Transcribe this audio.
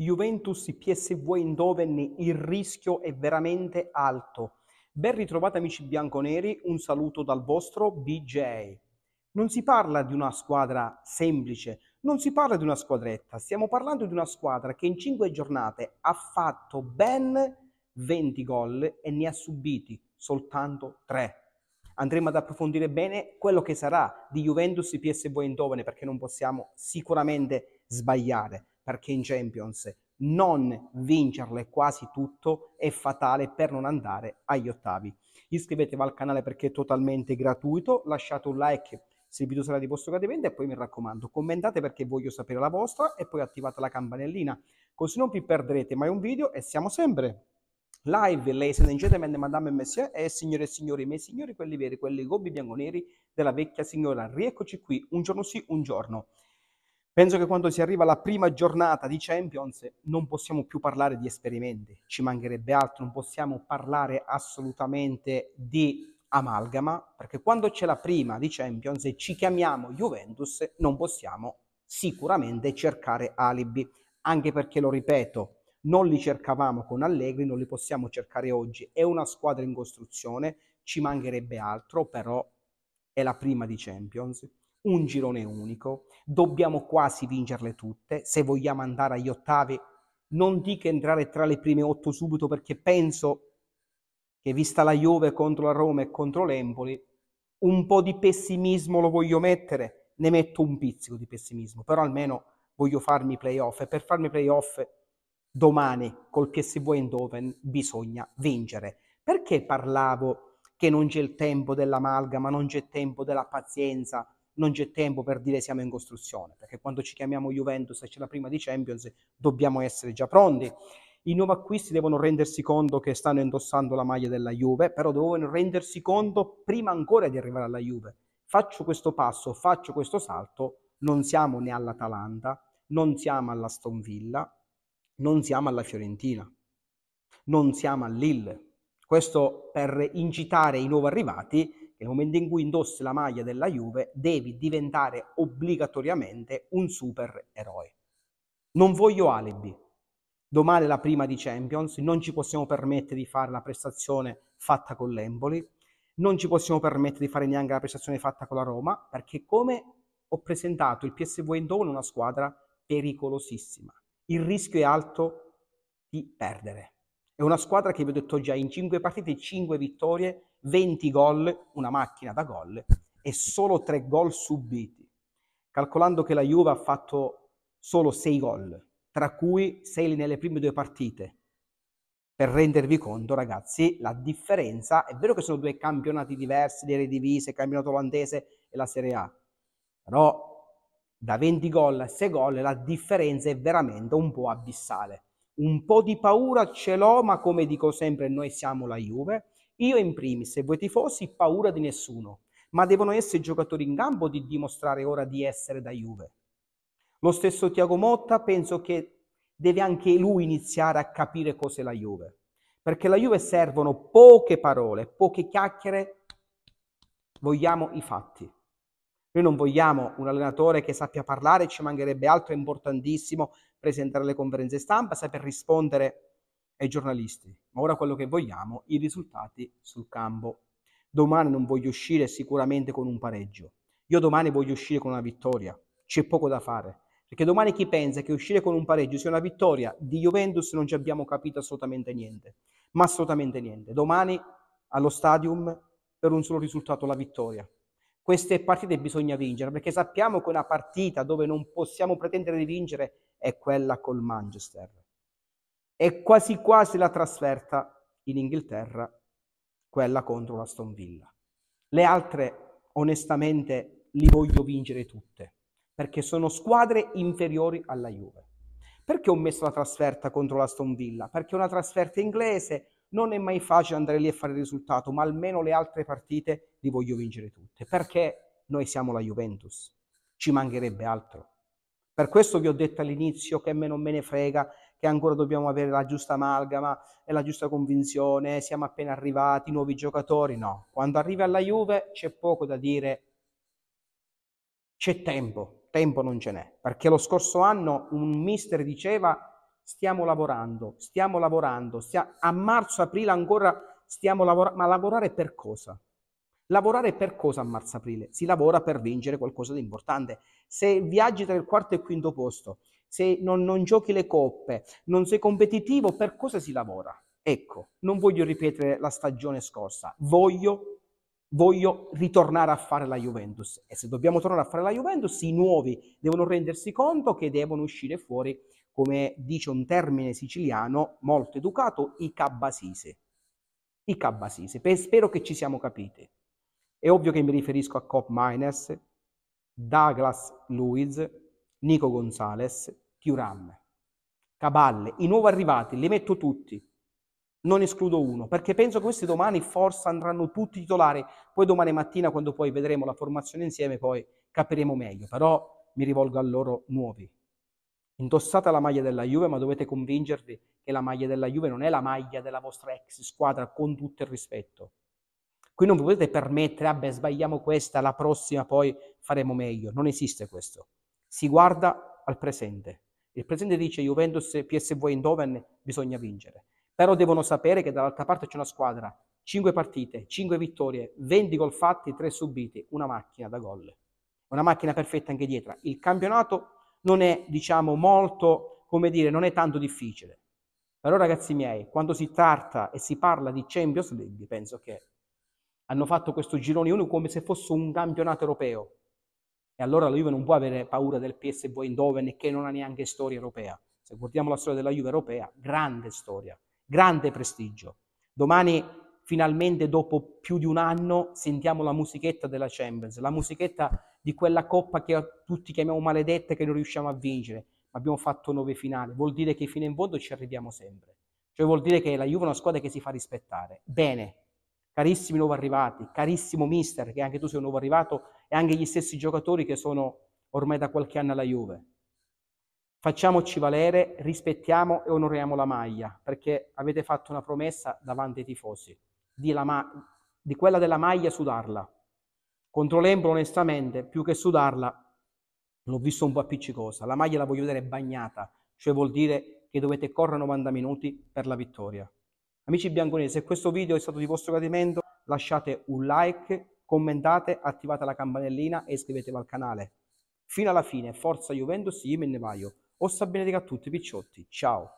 Juventus PSV Eindhoven il rischio è veramente alto. Ben ritrovati amici bianconeri, un saluto dal vostro BJ. Non si parla di una squadra semplice, non si parla di una squadretta, stiamo parlando di una squadra che in 5 giornate ha fatto ben 20 gol e ne ha subiti soltanto 3 andremo ad approfondire bene quello che sarà di Juventus PSV Eindhoven perché non possiamo sicuramente sbagliare perché in Champions non vincerle quasi tutto è fatale per non andare agli ottavi. Iscrivetevi al canale perché è totalmente gratuito, lasciate un like se il video sarà di vostro gradimento e poi mi raccomando commentate perché voglio sapere la vostra e poi attivate la campanellina così non vi perderete mai un video e siamo sempre live, ladies and gentlemen, madame e messieurs e signore e signori, miei signori, quelli veri, quelli gobbi bianco-neri della vecchia signora. Rieccoci qui, un giorno sì, un giorno. Penso che quando si arriva alla prima giornata di Champions non possiamo più parlare di esperimenti, ci mancherebbe altro, non possiamo parlare assolutamente di amalgama, perché quando c'è la prima di Champions e ci chiamiamo Juventus non possiamo sicuramente cercare alibi, anche perché lo ripeto, non li cercavamo con Allegri, non li possiamo cercare oggi, è una squadra in costruzione, ci mancherebbe altro, però è la prima di Champions un girone unico, dobbiamo quasi vincerle tutte se vogliamo andare agli ottavi. Non dico entrare tra le prime otto subito perché penso che vista la Juve contro la Roma e contro l'Empoli, un po' di pessimismo lo voglio mettere, ne metto un pizzico di pessimismo, però almeno voglio farmi playoff e per farmi playoff domani col PSV End Open bisogna vincere. Perché parlavo che non c'è il tempo dell'amalgama, non c'è il tempo della pazienza? non c'è tempo per dire siamo in costruzione, perché quando ci chiamiamo Juventus e c'è la prima di Champions dobbiamo essere già pronti. I nuovi acquisti devono rendersi conto che stanno indossando la maglia della Juve, però devono rendersi conto prima ancora di arrivare alla Juve. Faccio questo passo, faccio questo salto, non siamo né all'Atalanta, non siamo alla Stonvilla, non siamo alla Fiorentina, non siamo a Lille. Questo per incitare i nuovi arrivati nel momento in cui indossi la maglia della Juve devi diventare obbligatoriamente un supereroe. Non voglio alibi. Domani è la prima di Champions, non ci possiamo permettere di fare la prestazione fatta con l'Emboli, non ci possiamo permettere di fare neanche la prestazione fatta con la Roma, perché come ho presentato il PSV Eindhoven è una squadra pericolosissima. Il rischio è alto di perdere. È una squadra che vi ho detto già in 5 partite, 5 vittorie, 20 gol, una macchina da gol e solo 3 gol subiti. Calcolando che la Juve ha fatto solo 6 gol, tra cui 6 nelle prime due partite. Per rendervi conto, ragazzi, la differenza è vero che sono due campionati diversi, delle divise, il campionato olandese e la Serie A, però da 20 gol a 6 gol la differenza è veramente un po' abissale un po' di paura ce l'ho, ma come dico sempre, noi siamo la Juve. Io in primis, e voi tifosi, paura di nessuno, ma devono essere giocatori in campo di dimostrare ora di essere da Juve. Lo stesso Tiago Motta penso che deve anche lui iniziare a capire cos'è la Juve, perché la Juve servono poche parole, poche chiacchiere, vogliamo i fatti. Noi non vogliamo un allenatore che sappia parlare, ci mancherebbe altro, è importantissimo, presentare le conferenze stampa, saper rispondere ai giornalisti. Ma ora quello che vogliamo, i risultati sul campo. Domani non voglio uscire sicuramente con un pareggio. Io domani voglio uscire con una vittoria. C'è poco da fare. Perché domani chi pensa che uscire con un pareggio sia una vittoria di Juventus non ci abbiamo capito assolutamente niente. Ma assolutamente niente. Domani allo stadium per un solo risultato, la vittoria. Queste partite bisogna vincere perché sappiamo che una partita dove non possiamo pretendere di vincere è quella col Manchester. È quasi quasi la trasferta in Inghilterra, quella contro la Aston Villa. Le altre, onestamente, li voglio vincere tutte, perché sono squadre inferiori alla Juve. Perché ho messo la trasferta contro la Aston Villa? Perché una trasferta inglese non è mai facile andare lì a fare il risultato, ma almeno le altre partite li voglio vincere tutte, perché noi siamo la Juventus, ci mancherebbe altro. Per questo vi ho detto all'inizio che a me non me ne frega, che ancora dobbiamo avere la giusta amalgama e la giusta convinzione, siamo appena arrivati, nuovi giocatori, no. Quando arrivi alla Juve c'è poco da dire, c'è tempo, tempo non ce n'è, perché lo scorso anno un mister diceva stiamo lavorando, stiamo lavorando, stia... a marzo, aprile ancora stiamo lavorando, ma lavorare per cosa? Lavorare per cosa a marzo-aprile? Si lavora per vincere qualcosa di importante. Se viaggi tra il quarto e il quinto posto, se non, non giochi le coppe, non sei competitivo, per cosa si lavora? Ecco, non voglio ripetere la stagione scorsa, voglio, voglio, ritornare a fare la Juventus. E se dobbiamo tornare a fare la Juventus, i nuovi devono rendersi conto che devono uscire fuori, come dice un termine siciliano molto educato, i cabasisi. I cabasisi, Spero che ci siamo capiti. È ovvio che mi riferisco a Cop Miners, Douglas Luiz, Nico Gonzalez, Thuram, Caballe, i nuovi arrivati, li metto tutti, non escludo uno, perché penso che questi domani forse andranno tutti titolari, poi domani mattina quando poi vedremo la formazione insieme poi capiremo meglio, però mi rivolgo a loro nuovi. Indossate la maglia della Juve, ma dovete convincervi che la maglia della Juve non è la maglia della vostra ex squadra con tutto il rispetto. Qui non vi potete permettere, vabbè, sbagliamo questa, la prossima poi faremo meglio. Non esiste questo. Si guarda al presente. Il presente dice Juventus, PSV Eindhoven, bisogna vincere. Però devono sapere che dall'altra parte c'è una squadra, 5 partite, 5 vittorie, 20 gol fatti, 3 subiti, una macchina da gol. Una macchina perfetta anche dietro. Il campionato non è, diciamo, molto, come dire, non è tanto difficile. Però ragazzi miei, quando si tratta e si parla di Champions League, penso che hanno fatto questo girone 1 come se fosse un campionato europeo. E allora la Juve non può avere paura del PSV Eindhoven che non ha neanche storia europea. Se guardiamo la storia della Juve europea, grande storia, grande prestigio. Domani, finalmente, dopo più di un anno, sentiamo la musichetta della Champions, la musichetta di quella coppa che tutti chiamiamo maledetta e che non riusciamo a vincere. Ma abbiamo fatto nove finali, vuol dire che fino in fondo ci arriviamo sempre. Cioè vuol dire che la Juve è una squadra che si fa rispettare. Bene, carissimi nuovi arrivati, carissimo mister, che anche tu sei un nuovo arrivato, e anche gli stessi giocatori che sono ormai da qualche anno alla Juve. Facciamoci valere, rispettiamo e onoriamo la maglia, perché avete fatto una promessa davanti ai tifosi, di, ma- di quella della maglia sudarla. Contro l'Embro, onestamente, più che sudarla, l'ho visto un po' appiccicosa. La maglia la voglio vedere bagnata, cioè vuol dire che dovete correre 90 minuti per la vittoria. Amici bianconeri, se questo video è stato di vostro gradimento, lasciate un like, commentate, attivate la campanellina e iscrivetevi al canale. Fino alla fine, forza Juventus, io me ne vaio. Ossa benedica a tutti, picciotti. Ciao.